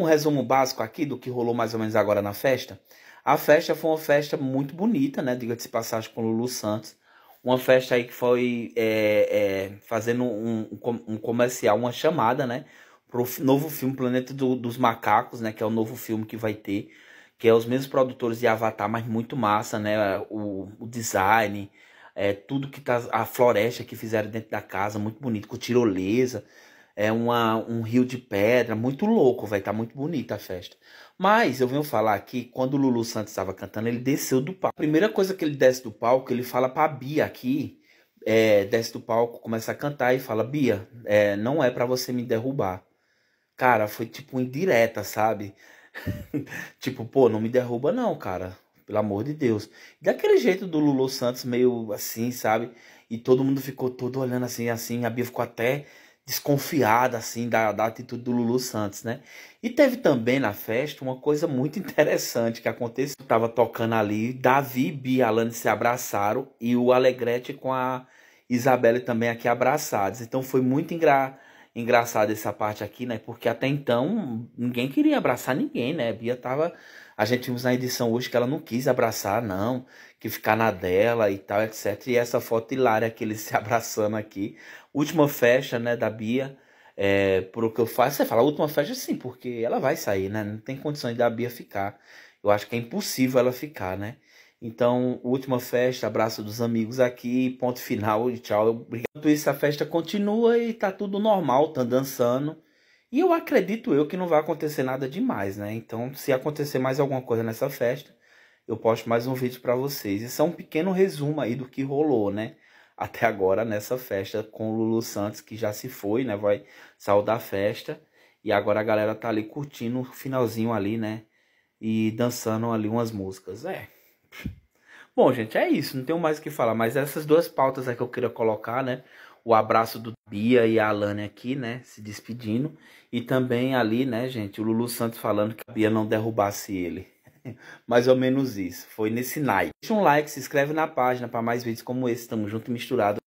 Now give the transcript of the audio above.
Um resumo básico aqui do que rolou mais ou menos agora na festa. A festa foi uma festa muito bonita, né? Diga-se passagem com Lulu Santos. Uma festa aí que foi é, é, fazendo um, um, comercial, uma chamada, né? Pro novo filme Planeta do, dos Macacos, né? Que é o novo filme que vai ter. Que é os mesmos produtores de Avatar, mas muito massa, né? O, o design, é, tudo que tá. A floresta que fizeram dentro da casa, muito bonito, com tirolesa. É uma, um rio de pedra, muito louco, vai estar tá muito bonita a festa. Mas eu venho falar aqui, quando o Lulu Santos estava cantando, ele desceu do palco. A primeira coisa que ele desce do palco, ele fala pra Bia aqui, é, desce do palco, começa a cantar e fala: Bia, é, não é para você me derrubar. Cara, foi tipo indireta, sabe? tipo, pô, não me derruba, não, cara. Pelo amor de Deus. Daquele jeito do Lulu Santos, meio assim, sabe? E todo mundo ficou todo olhando assim, assim. A Bia ficou até desconfiada assim da, da atitude do Lulu Santos, né? E teve também na festa uma coisa muito interessante que aconteceu. Eu tava tocando ali, Davi e Bia Alane se abraçaram e o Alegrete com a Isabelle também aqui abraçados. Então foi muito engraçado engraçado essa parte aqui, né? Porque até então ninguém queria abraçar ninguém, né? Bia tava. A gente vimos na edição hoje que ela não quis abraçar, não, que ficar na dela e tal, etc. E essa foto hilária que eles se abraçando aqui. Última festa, né, da Bia. É, pro que eu faço, você fala, última festa sim, porque ela vai sair, né? Não tem condições da Bia ficar. Eu acho que é impossível ela ficar, né? Então, última festa, abraço dos amigos aqui, ponto final e tchau. Obrigado. Isso, a festa continua e tá tudo normal, tá dançando. E eu acredito eu que não vai acontecer nada demais, né? Então, se acontecer mais alguma coisa nessa festa, eu posto mais um vídeo para vocês. Isso é um pequeno resumo aí do que rolou, né? Até agora nessa festa com o Lulu Santos, que já se foi, né? Vai saudar a festa. E agora a galera tá ali curtindo o finalzinho ali, né? E dançando ali umas músicas. É. Bom, gente, é isso. Não tenho mais o que falar. Mas essas duas pautas é que eu queria colocar, né? O abraço do Bia e a Alane aqui, né? Se despedindo. E também ali, né, gente? O Lulu Santos falando que a Bia não derrubasse ele. mais ou menos isso. Foi nesse night. Deixa um like, se inscreve na página para mais vídeos como esse. Tamo junto e misturado.